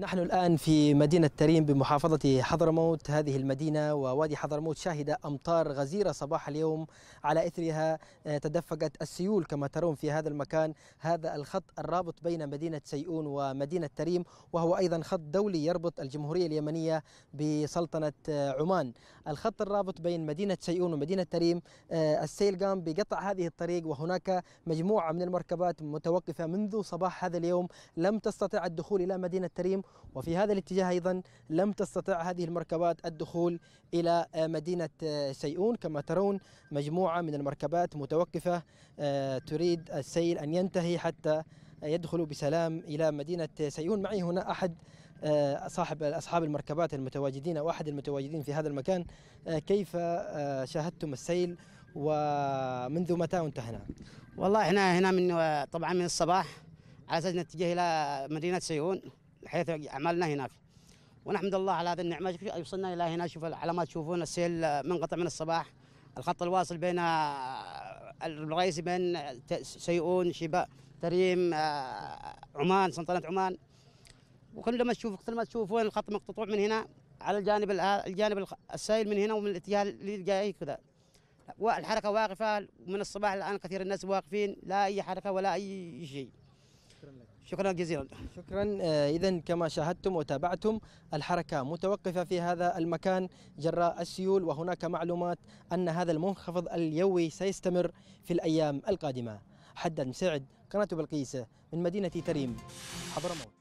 نحن الآن في مدينة تريم بمحافظة حضرموت هذه المدينة ووادي حضرموت شاهد أمطار غزيرة صباح اليوم على إثرها آه، تدفقت السيول كما ترون في هذا المكان هذا الخط الرابط بين مدينة سيئون ومدينة تريم وهو أيضا خط دولي يربط الجمهورية اليمنية بسلطنة آه، عمان الخط الرابط بين مدينة سيئون ومدينة تريم آه، السيل قام بقطع هذه الطريق وهناك مجموعة من المركبات متوقفة منذ صباح هذا اليوم لم تستطع الدخول إلى مدينة تريم وفي هذا الاتجاه أيضا لم تستطع هذه المركبات الدخول إلى آه، مدينة آه، سيئون كما ترون مجموعة من المركبات متوقفة آه، تريد السيل أن ينتهي حتى يدخلوا بسلام إلى مدينة سيئون معي هنا أحد صاحب أصحاب المركبات المتواجدين أو أحد المتواجدين في هذا المكان كيف شاهدتم السيل ومنذ متى انتهنا والله احنا هنا من طبعا من الصباح على اساس نتجه الى مدينه سيئون حيث عملنا هناك ونحمد الله على هذه النعمه وصلنا الى هنا شوف على ما تشوفون السيل منقطع من الصباح الخط الواصل بين آه، الرئيسي بين آه، سيئون شباء تريم آه، عمان سلطنه عمان وكل ما تشوف كل ما تشوفون الخط مقطوع من هنا على الجانب الجانب السائل من هنا ومن الاتجاه اللي جاي كذا والحركه واقفه من الصباح الان كثير الناس واقفين لا اي حركه ولا اي شيء شكرا لك شكرا جزيلا شكرا آه، اذا كما شاهدتم وتابعتم الحركه متوقفه في هذا المكان جراء السيول وهناك معلومات ان هذا المنخفض اليوي سيستمر في الايام القادمه حدا مساعد قناه بلقيسه من مدينه تريم حضرموت